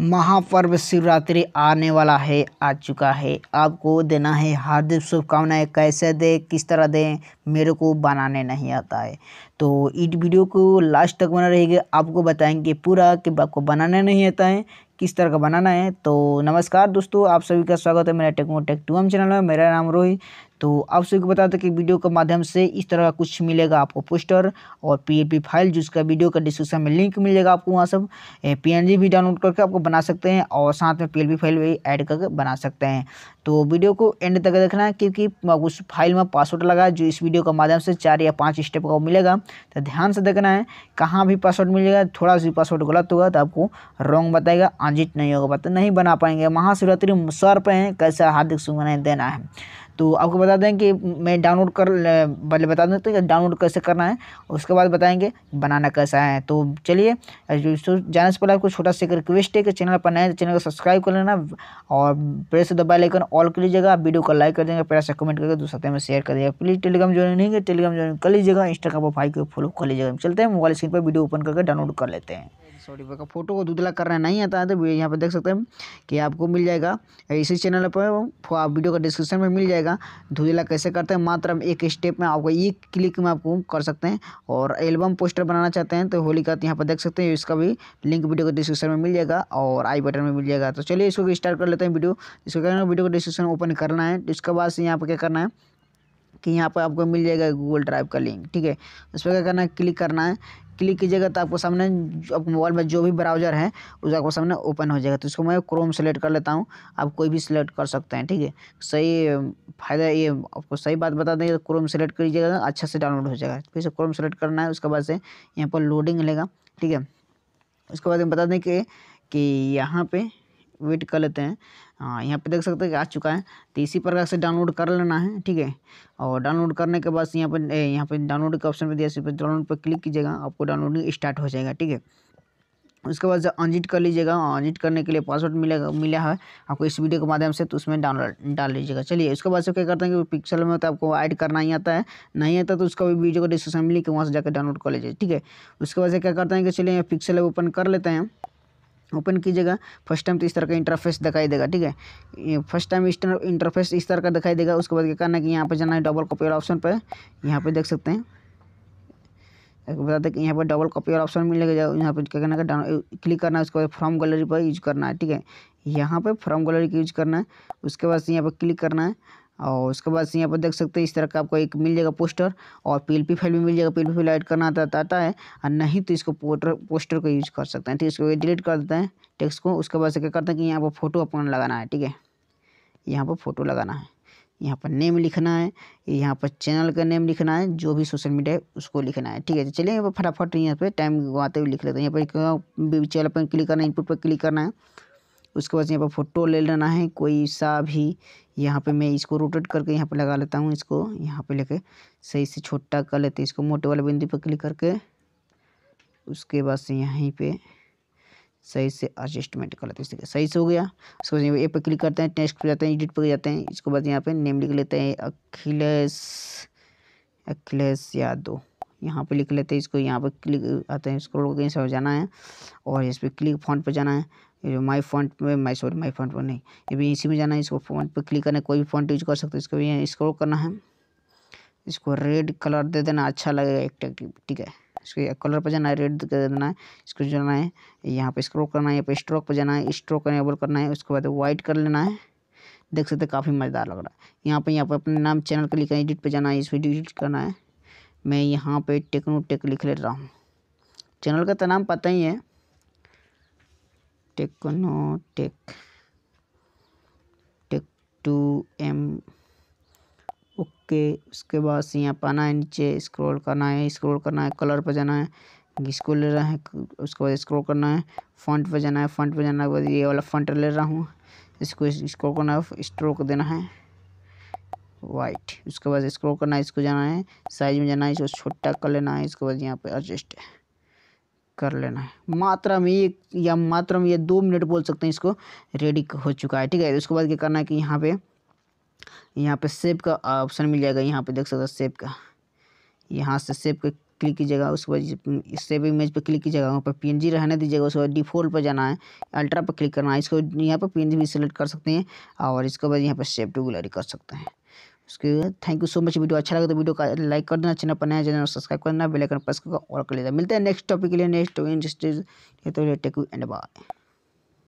महापर्व शिवरात्रि आने वाला है आ चुका है आपको देना है हार्दिक शुभकामनाएं कैसे दें किस तरह दें मेरे को बनाने नहीं आता है तो इस वीडियो को लास्ट तक बना रहेगा आपको बताएंगे पूरा कि आपको बनाना नहीं आता है किस तरह का बनाना है तो नमस्कार दोस्तों आप सभी का स्वागत है मेरा Techno Tech to M channel में मेरा नाम रोहित तो आप सभी को बता दें तो कि वीडियो के माध्यम से इस तरह का कुछ मिलेगा आपको पोस्टर और पी फाइल जिसका वीडियो का डिस्क्रिप्शन में लिंक मिलेगा आपको वहाँ सब पी भी डाउनलोड करके आपको बना सकते हैं और साथ में पी फाइल भी ऐड करके बना सकते हैं तो वीडियो को एंड तक देखना है क्योंकि उस फाइल में पासवर्ड लगा जो इस वीडियो के माध्यम से चार या पाँच स्टेप का मिलेगा तो ध्यान से देखना है कहाँ भी पासवर्ड मिलेगा थोड़ा सा पासवर्ड गलत होगा तो आपको रॉन्ग बताएगा आंजित नहीं होगा बता नहीं बना पाएंगे महाशिवरात्रि सर पर हैं कैसा हार्दिक शुभकामनाएं देना है तो आपको बता दें कि मैं डाउनलोड कर पहले बता दें तो डाउनलोड कैसे करना है उसके बाद बताएंगे बनाना कैसा है तो चलिए तो जाने से पहले आपको छोटा सा एक रिक्वेस्ट है कि चैनल पर नए तो चैनल को सब्सक्राइब कर लेना और प्रेस दबा लेकर ऑल कर लीजिएगा वीडियो को लाइक कर देंगे प्यार से कमेंट करके दूसरे में शेयर कर दीजिएगा प्लीज़ टेलीग्राम ज्वाइन नहीं है टेलीग्राम ज्वाइन कर लीजिएगा इंस्टाग्राम पर फाइव को फॉलो कर लीजिएगा चलते हैं मोबाइल स्क्रीन पर वीडियो ओपन करके डाउनलोड कर लेते हैं सौ रुपये का फोटो को दूधला करना नहीं आता है तो यहाँ पर देख सकते हैं कि आपको मिल जाएगा इसी चैनल पर वीडियो का डिस्क्रिप्शन में मिल जाएगा धुधला कैसे करते हैं मात्र एक स्टेप में आपको एक क्लिक में आपको कर सकते हैं और एल्बम पोस्टर बनाना चाहते हैं तो होली का तो यहाँ पर देख सकते हैं इसका भी लिंक वीडियो को डिस्क्रिप्शन में मिल जाएगा और आई बटन में मिल जाएगा तो चलिए इसको स्टार्ट कर लेते हैं वीडियो इसको क्या वीडियो को डिस्क्रिप्शन ओपन करना है तो इसके बाद से यहाँ पर क्या करना है कि यहाँ पर आपको मिल जाएगा गूगल ड्राइव का लिंक ठीक है उस पर क्या करना है क्लिक करना है क्लिक कीजिएगा तो आपको सामने आपके मोबाइल में जो भी ब्राउज़र है उस आपको सामने ओपन हो जाएगा तो इसको मैं क्रोम सेलेक्ट कर लेता हूँ आप कोई भी सिलेक्ट कर सकते हैं ठीक है सही फायदा ये आपको सही बात बता दें क्रोम सेलेक्ट करिएगा तो अच्छा से डाउनलोड हो जाएगा फिर से क्रोम सेलेक्ट करना है उसके बाद से यहाँ पर लोडिंग लेगा ठीक है उसके बाद बता दें कि कि यहाँ पे वेट कर लेते हैं हाँ यहाँ पे देख सकते हैं कि आ चुका है तो इसी प्रकार से डाउनलोड कर लेना है ठीक है और डाउनलोड करने के बाद यहाँ पर यहाँ पे डाउनलोड के ऑप्शन पर दिया पर डाउनलोड पर क्लिक कीजिएगा आपको डाउनलोडिंग स्टार्ट हो जाएगा ठीक है उसके बाद अनजिट कर लीजिएगा अनजिट करने के लिए पासवर्ड मिलेगा मिला है आपको इस वीडियो के माध्यम से तो उसमें डाउनलोड डाल लीजिएगा चलिए उसके बाद से क्या करते हैं कि पिक्सल में तो आपको ऐड करना ही आता है नहीं आता तो उसका भी वीडियो को डिस्क्रिप्शन में कि वहाँ से जाकर डाउनलोड कर लीजिए ठीक है उसके बाद से क्या करते हैं कि चलिए पिक्सल ओपन कर लेते हैं ओपन कीजिएगा फर्स्ट टाइम तो इस तरह का इंटरफेस दिखाई देगा ठीक है फर्स्ट टाइम इस तरह इंटरफेस इस तरह का दिखाई देगा उसके बाद क्या करना है कि यहाँ पर जाना है डबल कॉपी वाला ऑप्शन पर यहाँ पर देख सकते हैं बता दें कि यहाँ पर डबल कॉपी वाला ऑप्शन मिलेगा यहाँ पर क्या करना है डाउन क्लिक करना है उसके बाद फॉर्म गैलरी पर यूज करना है ठीक है यहाँ पर फॉर्म गैलरी का यूज करना है उसके बाद यहाँ पर क्लिक करना है और उसके बाद से यहाँ पर देख सकते हैं इस तरह का आपको एक मिल जाएगा पोस्टर और पी फाइल भी मिल जाएगा पी फाइल ऐड करना आता आता है और नहीं तो इसको पोस्टर पोस्टर को यूज़ कर सकते हैं ठीक है इसको डिलीट कर देते हैं टेक्स्ट को उसके बाद से क्या करते हैं कि यहाँ पर फोटो अपना लगाना है ठीक है यहाँ पर फोटो लगाना है यहाँ पर नेम लिखना है यहाँ पर चैनल का नेम लिखना है जो भी सोशल मीडिया है उसको लिखना है ठीक है तो चलिए यहाँ पर फटाफट यहाँ पर टाइम आते हुए लिख लेते हैं यहाँ पर चैनल पर क्लिक करना है इनपुट पर क्लिक करना है उसके बाद यहाँ पर फोटो ले लेना है कोई सा भी यहाँ पे मैं इसको रोटेट करके यहाँ पे लगा लेता हूँ इसको यहाँ पे लेके सही से छोटा कर लेते हैं इसको मोटे वाले बिंदु पर क्लिक करके उसके बाद से यहीं पे सही से एडजस्टमेंट कर लेते हैं सही से हो गया उसके बाद ए पे क्लिक करते हैं टेक्स्ट पर जाते हैं एडिट पर जाते हैं इसके बाद यहाँ पे नेम लिख लेते हैं अखिलेश अखिलेश यादव यहाँ पे लिख लेते हैं इसको यहाँ पे क्लिक आते हैं इसको करके से जाना है और इस पर क्लिक फॉन्ट पे जाना है ये जो माई फॉन्ट में माई सॉरी माई फॉन्ट पर नहीं ये भी इसी में जाना है इसको फॉन्ट पर क्लिक करना है कोई भी फॉन्ट यूज कर सकते हो इसको भी स्क्रोल करना है इसको रेड कलर दे देना अच्छा लगेगा एक ठीक है इसके कलर पर जाना है रेड दे देना है इसको जाना है यहाँ पे स्क्रोल करना है यहाँ पर स्ट्रोक पर जाना है स्ट्रोक एनेबल करना है उसके बाद वाइट कर लेना है देख सकते काफ़ी मज़ेदार लग रहा है यहाँ पर यहाँ पर अपने नाम चैनल का लिखा है एडिट पर जाना है इसको एडिट करना है मैं यहाँ पर टेक्नो टेक लिख ले रहा हूँ चैनल का तो नाम पता ही है टेक्नोटेक टेक टू एम ओके उसके बाद से यहाँ पर आना है नीचे स्क्रॉल करना है स्क्रॉल करना है कलर पर जाना है इसको ले रहा है उसके बाद स्क्रॉल करना है फ्रंट पर जाना है फ्रंट पर जाना के बाद ये वाला फ्रंट ले रहा हूँ इसको स्क्रॉल करना है स्ट्रोक देना है वाइट उसके बाद स्क्रॉल करना है इसको जाना है साइज में जाना है इसको छोटा कर लेना है इसके बाद यहाँ पे एडजस्ट है कर लेना है मात्रा में एक या मात्रा में ये दो मिनट बोल सकते हैं इसको रेडी हो चुका है ठीक है उसके बाद क्या करना है कि यहाँ पे यहाँ पे सेब का ऑप्शन मिल जाएगा यहाँ पे देख सकते हैं सेब का यहाँ से सेब का क्लिक कीजिएगा उसके बाद सेब इमेज पर क्लिक कीजिएगा वहाँ पर जी रहने दीजिएगा उसके बाद डिफॉल्ट पर जाना है अल्ट्रा पर क्लिक करना है इसको यहाँ पर जी भी सिलेक्ट कर सकते हैं और इसके बाद यहाँ पर सेब टू गैलरी कर सकते हैं उसके बाद thank you so much video अच्छा लगा तो वीडियो का लाइक कर देना चैनल पर नया चैनल सब्सक्राइब करना देना बेलाइकन प्रेस करके और कर लेना मिलते हैं नेक्स्ट टॉपिक के लिए नेक्स्ट इंडस्ट्रीज तो टेक यू एंड बाय